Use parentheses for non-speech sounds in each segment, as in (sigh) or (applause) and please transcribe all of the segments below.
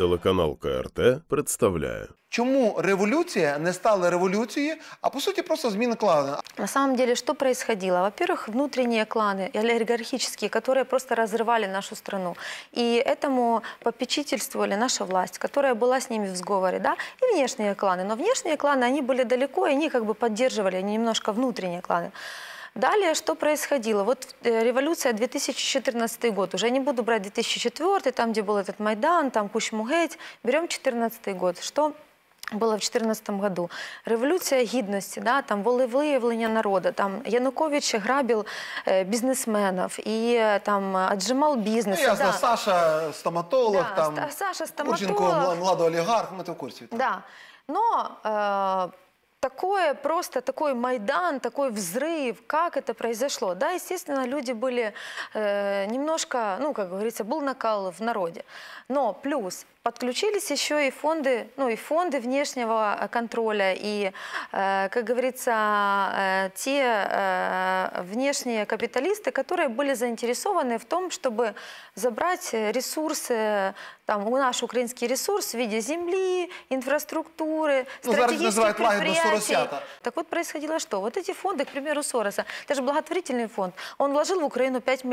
Телеканал КРТ представляє. Чому революція не стала революцією, а по суті просто зміна клана? На самом деле, что происходило? Во-первых, внутренние кланы, олигархические, которые просто разрывали нашу страну. И этому попечительствовали наша власть, которая была с ними в сговоре, да, и внешние кланы. Но внешние кланы, они были далеко, и они как бы поддерживали немножко внутренние кланы. Далее, что происходило? Вот э, революция 2014 год, уже не буду брать 2004, там, где был этот Майдан, там Кучмугейт, берем 2014 год. Что было в 2014 году. Революція гідності, да, там волевиявлення народу. Там Янукович грабив э, бізнесменів і там отжимал бізнес. Ну, ясно, да. Саша стоматолог, да, там Саша стоматолог. Кученко, младий олігарх, ми ну, то в курсі. Так. Да. Но э, такое просто, такой Майдан, такой взрыв, как это произошло? Да, естественно, люди были э, немножко, ну, как говорится, был накал в народе. Но плюс подключились еще и фонды, ну, и фонды внешнего э, контроля, и, э, как говорится, э, те э, внешние капиталисты, которые были заинтересованы в том, чтобы забрать ресурсы, там, у наш украинский ресурс в виде земли, инфраструктуры, ну, стратегических поросята. Так вот происходило что? Вот эти фонды, к примеру, Сороса, это же благотворительный фонд, он вложил в Украину 5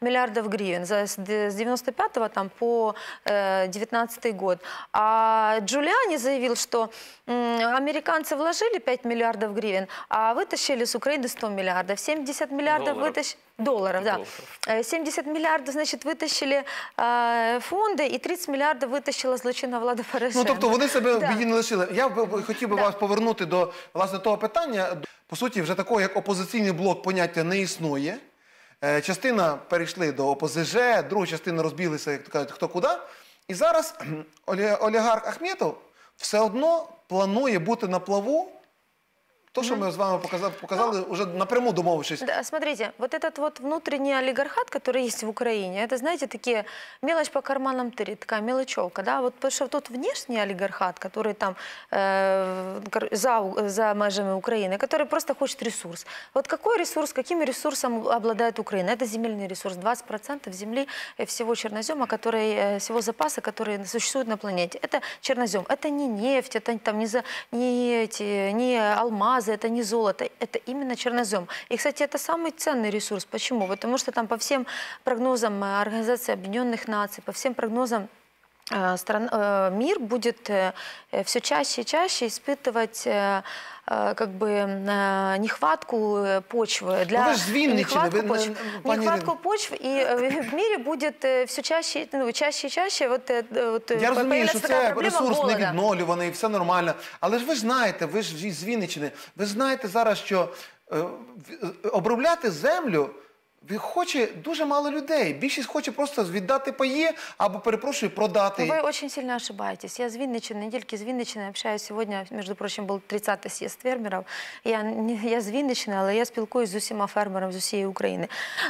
миллиардов гривен за, с 95 там, по э, 19 год. А Джулиани заявил, что э, американцы вложили 5 миллиардов гривен, а вытащили с Украины 100 миллиардов. 70 миллиардов вытащили... Долларов, да. 70 э, миллиардов, значит, вытащили э, фонди і 30 мільярдів вытащила злочинна влада Порошенко. Ну, тобто вони себе да. не лишили. Я хотів би да. вас повернути до власне того питання, по суті, вже такого як опозиційний блок поняття не існує. Е, частина перейшли до ОПЗЖ, друга частина розбіглися, як кажуть, хто куди. І зараз олігарх Ахметов все одно планує бути на плаву То, что мы с вами показали, показали ну, Но... уже напрямую домовившись. Да, смотрите, вот этот вот внутренний олигархат, который есть в Украине, это, знаете, такие мелочь по карманам тырит, такая мелочевка, да, вот потому что тот внешний олигархат, который там э, за, за межами Украины, который просто хочет ресурс. Вот какой ресурс, каким ресурсом обладает Украина? Это земельный ресурс, 20% земли всего чернозема, который, э, всего запаса, который существует на планете. Это чернозем, это не нефть, это там не, за, не, эти, не алмаз, алмазы, это не золото, это именно чернозем. И, кстати, это самый ценный ресурс. Почему? Потому что там по всем прогнозам э, Организации Объединенных Наций, по всем прогнозам Э, э, мир будет э, все чаще и чаще испытывать как бы нехватку почвы для ну, нехватку, вы, почв, на, нехватку почв і в мірі буде все чаще ну, чаще і чаще. От, от я розумію, що це ресурс голода. не відновлюваний, все нормально. Але ж ви знаєте, ви ж з Вінниччини, ви знаєте зараз, що е, е, обробляти землю. Хоче дуже мало людей. Більшість хоче просто віддати пає або перепрошую продати. Ви очень сильно ошибаетесь. Я з Винничиной, не тільки з Винничиной общаюсь. сьогодні, між прочим, був 30-й съезд фермеров. Я, я з Вінничини, але я спілкуюся з усіма фермерами з усієї України.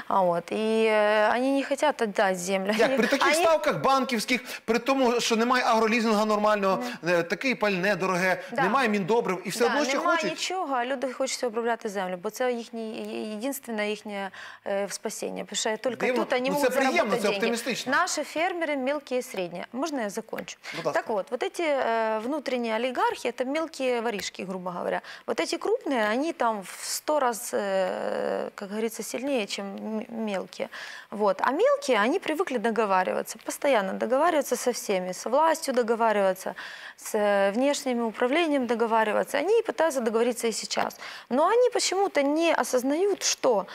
А от, і е, вони не хочуть віддати землю. Як при таких Вони- ставках банківських, при тому, що немає агролізинга нормального, е, таке пальне дороге, Да. немає міндобрив і все Да, одно ще немає нічого, а люди хочуть обробляти землю, бо це їхній єдинственна їхня е, в спасение, потому что только Дивно. тут они ну, могут заработать деньги. Наши фермеры мелкие и средние. Можно я закончу? Ну, так вот, вот эти э, внутренние олигархи, это мелкие воришки, грубо говоря. Вот эти крупные, они там в сто раз, э, как говорится, сильнее, чем мелкие. Вот. А мелкие, они привыкли договариваться, постоянно договариваться со всеми, со властью договариваться, с э, внешним управлением договариваться. Они пытаются договориться и сейчас. Но они почему-то не осознают, что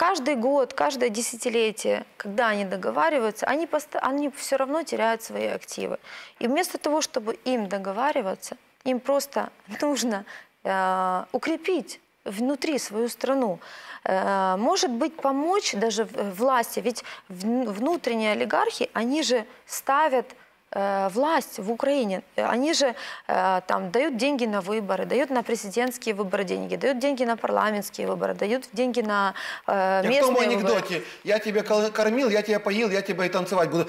каждый год, каждое десятилетие, когда они договариваются, они, пост... они все равно теряют свои активы. И вместо того, чтобы им договариваться, им просто (laughs) нужно э, укрепить внутри свою страну. Э, может быть, помочь даже э, власти, ведь внутренние олигархи, они же ставят Э, власть в Украине, они же э, там дают деньги на выборы, дают на президентские выборы деньги, дают деньги на парламентские выборы, дают деньги на э, местные выборы. Я в том анекдоте, я тебя кормил, я тебя поил, я тебя и танцевать буду.